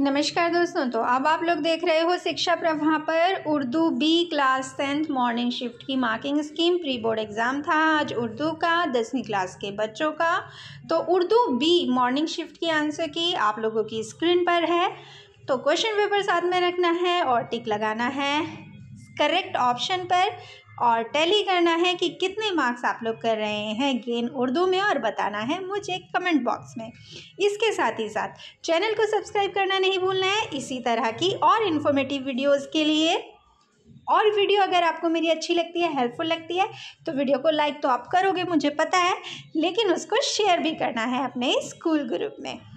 नमस्कार दोस्तों तो अब आप लोग देख रहे हो शिक्षा प्रभा पर Urdu B class tenth morning shift की marking scheme pre board exam था आज उर्दू का दसवीं क्लास के बच्चों का तो उर्दू बी मॉर्निंग शिफ्ट की आंसर की आप लोगों की स्क्रीन पर है तो क्वेश्चन पेपर साथ में रखना है और टिक लगाना है करेक्ट ऑप्शन पर और टैली करना है कि कितने मार्क्स आप लोग कर रहे हैं गेन उर्दू में और बताना है मुझे कमेंट बॉक्स में इसके साथ ही साथ चैनल को सब्सक्राइब करना नहीं भूलना है इसी तरह की और इन्फॉर्मेटिव वीडियोज़ के लिए और वीडियो अगर आपको मेरी अच्छी लगती है हेल्पफुल लगती है तो वीडियो को लाइक तो आप करोगे मुझे पता है लेकिन उसको शेयर भी करना है अपने स्कूल ग्रुप में